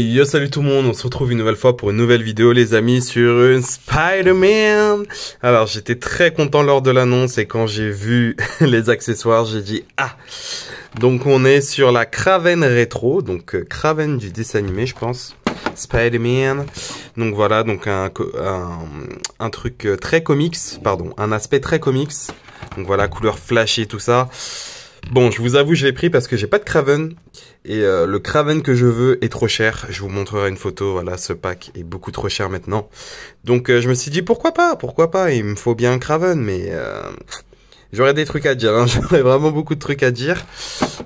yo salut tout le monde, on se retrouve une nouvelle fois pour une nouvelle vidéo les amis sur Spider-Man Alors j'étais très content lors de l'annonce et quand j'ai vu les accessoires j'ai dit ah Donc on est sur la Craven Rétro, donc Craven euh, du dessin animé je pense Spider-Man. Donc voilà, donc un, un, truc euh, très comics, pardon, un aspect très comics. Donc voilà, couleur et tout ça. Bon, je vous avoue, je l'ai pris parce que j'ai pas de Craven. Et euh, le Craven que je veux est trop cher. Je vous montrerai une photo. Voilà, ce pack est beaucoup trop cher maintenant. Donc euh, je me suis dit, pourquoi pas Pourquoi pas Il me faut bien un Craven, mais... Euh, J'aurais des trucs à dire, hein. j'aurais vraiment beaucoup de trucs à dire.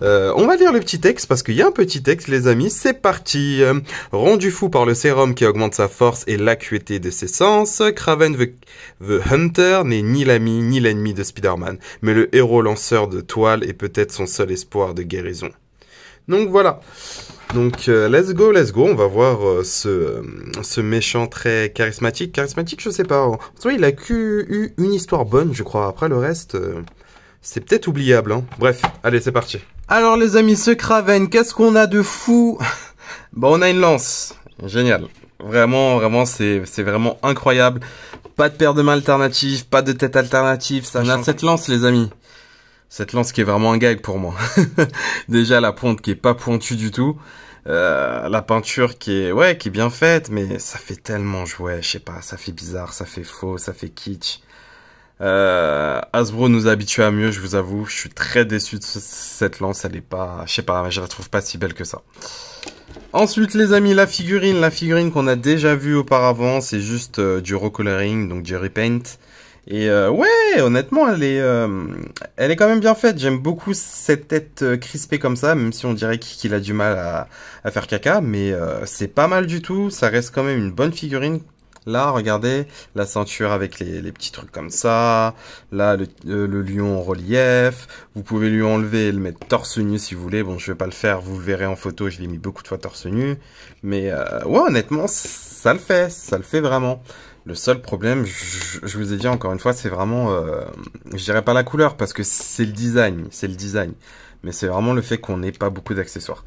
Euh, on va lire le petit texte parce qu'il y a un petit texte, les amis. C'est parti. Euh, rendu fou par le sérum qui augmente sa force et l'acuité de ses sens, Craven the, the Hunter n'est ni l'ami ni l'ennemi de Spider-Man, mais le héros lanceur de toile est peut-être son seul espoir de guérison. Donc voilà. Donc, euh, let's go, let's go. On va voir euh, ce, euh, ce, méchant très charismatique. Charismatique, je sais pas. En tout cas, il a eu une histoire bonne, je crois. Après, le reste, c'est peut-être oubliable. Hein. Bref, allez, c'est parti. Alors, les amis, ce Craven, qu'est-ce qu'on a de fou Bon, on a une lance. Génial. Vraiment, vraiment, c'est vraiment incroyable. Pas de paire de mains alternative, pas de tête alternative. Ça a cette lance, les amis cette lance qui est vraiment un gag pour moi. Déjà la pointe qui est pas pointue du tout. Euh, la peinture qui est ouais qui est bien faite mais ça fait tellement jouet je sais pas ça fait bizarre ça fait faux ça fait kitsch euh, Hasbro nous habitue à mieux je vous avoue je suis très déçu de cette lance elle est pas je sais pas je la trouve pas si belle que ça ensuite les amis la figurine la figurine qu'on a déjà vue auparavant c'est juste euh, du recoloring donc du repaint et euh, ouais, honnêtement, elle est, euh, elle est quand même bien faite. J'aime beaucoup cette tête euh, crispée comme ça, même si on dirait qu'il a du mal à, faire caca. Mais c'est pas mal du tout. Ça reste quand même une bonne figurine. Là, regardez, la ceinture avec les, les petits trucs comme ça. Là, le, le, lion en relief. Vous pouvez lui enlever et le mettre torse nu si vous voulez. Bon, je vais pas le faire. Vous le verrez en photo. Je l'ai mis beaucoup de fois torse nu. Mais ouais, honnêtement, ça le fait. Ça le fait vraiment. Le seul problème, je, vous ai dit encore une fois, c'est vraiment, euh, je dirais pas la couleur parce que c'est le design, c'est le design. Mais c'est vraiment le fait qu'on n'ait pas beaucoup d'accessoires.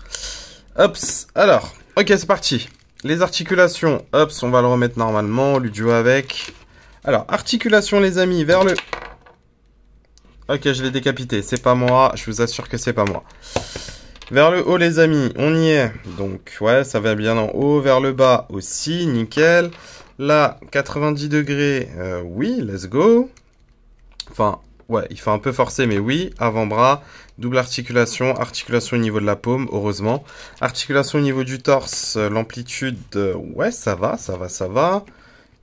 Oups, alors, ok c'est parti. Les articulations, hop, on va le remettre normalement, lui duo avec. Alors, articulation les amis, vers le... Ok, je l'ai décapité, c'est pas moi, je vous assure que c'est pas moi. Vers le haut les amis, on y est. Donc ouais, ça va bien en haut, vers le bas aussi, nickel. Là, 90 degrés, euh, oui, let's go. Enfin, ouais, il fait un peu forcé, mais oui, avant-bras, double articulation, articulation au niveau de la paume, heureusement. Articulation au niveau du torse, euh, l'amplitude, euh, ouais, ça va, ça va, ça va.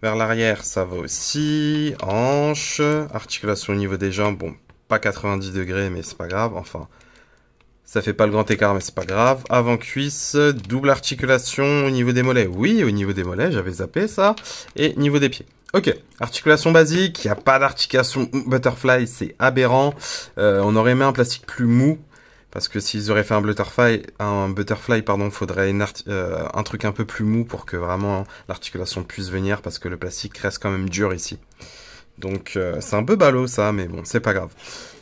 Vers l'arrière, ça va aussi. Hanche, articulation au niveau des jambes, bon, pas 90 degrés, mais c'est pas grave, enfin, ça fait pas le grand écart, mais c'est pas grave. Avant-cuisse, double articulation au niveau des mollets. Oui, au niveau des mollets, j'avais zappé ça. Et niveau des pieds. Ok, articulation basique, il n'y a pas d'articulation butterfly, c'est aberrant. Euh, on aurait aimé un plastique plus mou, parce que s'ils auraient fait un butterfly, un butterfly pardon, faudrait euh, un truc un peu plus mou pour que vraiment l'articulation puisse venir, parce que le plastique reste quand même dur ici. Donc euh, c'est un peu ballot ça, mais bon, c'est pas grave.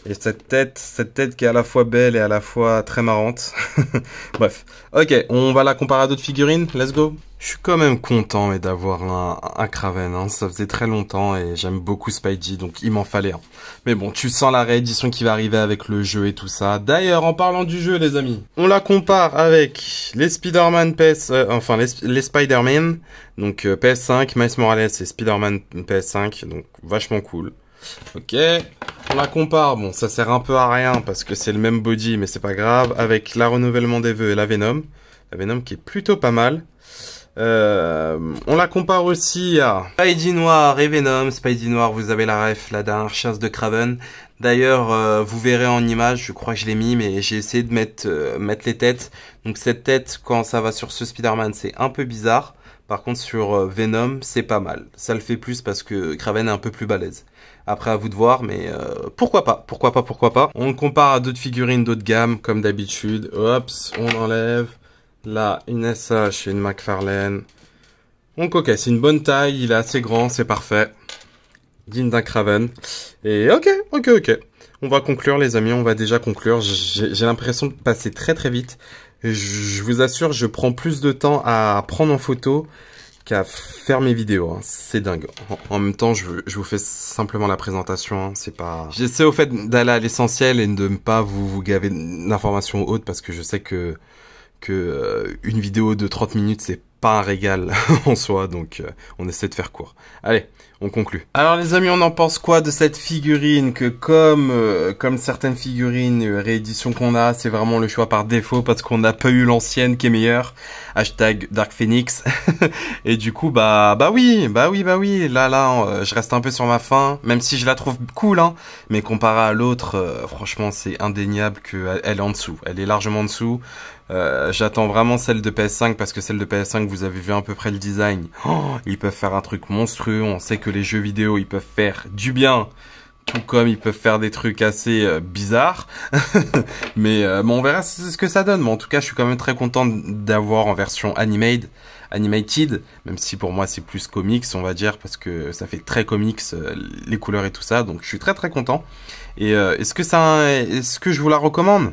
Et cette tête, cette tête qui est à la fois belle et à la fois très marrante. Bref. Ok, on va la comparer à d'autres figurines. Let's go. Je suis quand même content d'avoir un, Kraven, hein. Ça faisait très longtemps et j'aime beaucoup Spidey, donc il m'en fallait un. Mais bon, tu sens la réédition qui va arriver avec le jeu et tout ça. D'ailleurs, en parlant du jeu, les amis, on la compare avec les Spider-Man PS... Euh, enfin, les, Spider-Man. Donc euh, PS5, Miles Morales et Spider-Man PS5. Donc vachement cool. Ok. On la compare, bon, ça sert un peu à rien parce que c'est le même body, mais c'est pas grave, avec la renouvellement des vœux et la Venom. La Venom qui est plutôt pas mal. Euh, on la compare aussi à Spidey Noir et Venom. Spidey Noir, vous avez la ref, la dernière chasse de Craven. D'ailleurs, euh, vous verrez en image, je crois que je l'ai mis, mais j'ai essayé de mettre, euh, mettre les têtes. Donc cette tête, quand ça va sur ce Spider-Man, c'est un peu bizarre. Par contre, sur euh, Venom, c'est pas mal. Ça le fait plus parce que Kraven est un peu plus balèze. Après, à vous de voir, mais pourquoi pas Pourquoi pas Pourquoi pas On le compare à d'autres figurines d'autres gammes, comme d'habitude. Hops, on enlève. Là, une SH et une McFarlane. ok, c'est une bonne taille, il est assez grand, c'est parfait digne d'un Craven. Et ok, ok, ok. On va conclure, les amis. On va déjà conclure. J'ai l'impression de passer très très vite. Je, vous assure, je prends plus de temps à prendre en photo qu'à faire mes vidéos. Hein. C'est dingue. En, même temps, je, vous fais simplement la présentation. Hein. C'est pas. J'essaie au fait d'aller à l'essentiel et de ne pas vous, vous gaver d'informations hautes parce que je sais que que euh, une vidéo de 30 minutes c'est pas un régal en soi, donc euh, on essaie de faire court. Allez, on conclut. Alors les amis, on en pense quoi de cette figurine que comme euh, comme certaines figurines euh, réédition qu'on a, c'est vraiment le choix par défaut parce qu'on n'a pas eu l'ancienne qui est meilleure. Hashtag Dark Phoenix. Et du coup bah bah oui, bah oui, bah oui. Là là, je reste un peu sur ma faim, même si je la trouve cool, hein. Mais comparé à l'autre, franchement c'est indéniable qu'elle est en dessous. Elle est largement en dessous. Euh, j'attends vraiment celle de PS5 parce que celle de PS5, vous avez vu à peu près le design. Oh, ils peuvent faire un truc monstrueux. On sait que les jeux vidéo, ils peuvent faire du bien. Tout comme ils peuvent faire des trucs assez euh, bizarres. mais euh, bon, on verra ce que ça donne. Mais en tout cas, je suis quand même très content d'avoir en version animated animated, même si pour moi c'est plus comics, on va dire, parce que ça fait très comics, les couleurs et tout ça, donc je suis très très content. Et est-ce que ça, est-ce que je vous la recommande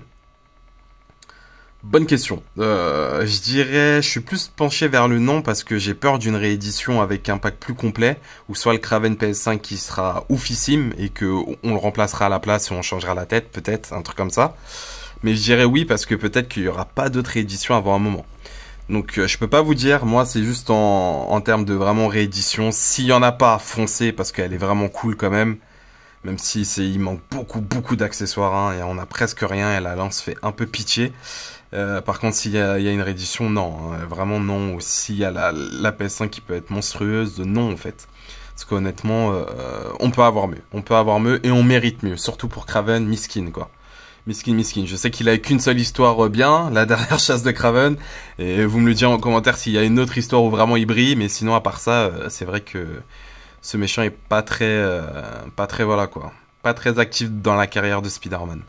Bonne question. Euh, je dirais, je suis plus penché vers le non parce que j'ai peur d'une réédition avec un pack plus complet, ou soit le Kraven PS5 qui sera oufissime et que on le remplacera à la place et on changera la tête, peut-être, un truc comme ça. Mais je dirais oui parce que peut-être qu'il n'y aura pas d'autres rééditions avant un moment. Donc euh, je peux pas vous dire, moi c'est juste en, termes de vraiment réédition. S'il y en a pas, foncez parce qu'elle est vraiment cool quand même. Même si c'est, il manque beaucoup beaucoup d'accessoires hein, et on a presque rien et la lance fait un peu pitié. Euh, par contre, s'il y, a une réédition, non, hein. vraiment non. Ou s'il y a la, PS5 qui peut être monstrueuse, non en fait. Parce qu'honnêtement, euh, on peut avoir mieux. On peut avoir mieux et on mérite mieux. Surtout pour Craven, Miskin quoi. Miskin, Miskin. Je sais qu'il a qu'une seule histoire euh, bien, la dernière chasse de Craven. Et vous me le direz en commentaire s'il y a une autre histoire où vraiment il brille. Mais sinon, à part ça, c'est vrai que ce méchant est pas très, pas très voilà quoi, pas très actif dans la carrière de Spider-Man.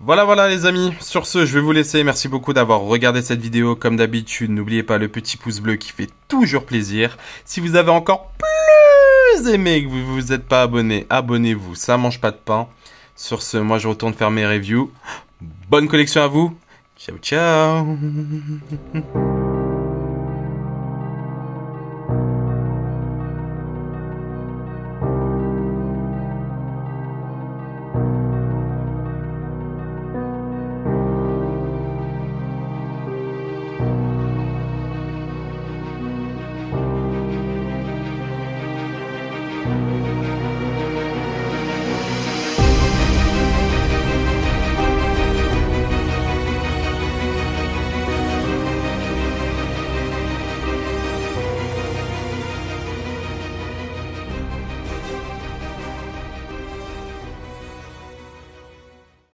Voilà, voilà les amis, sur ce, je vais vous laisser. Merci beaucoup d'avoir regardé cette vidéo. Comme d'habitude, n'oubliez pas le petit pouce bleu qui fait toujours plaisir. Si vous avez encore plus aimé que vous ne vous êtes pas abonné, abonnez-vous, ça mange pas de pain. Sur ce, moi je retourne faire mes reviews. Bonne collection à vous. Ciao, ciao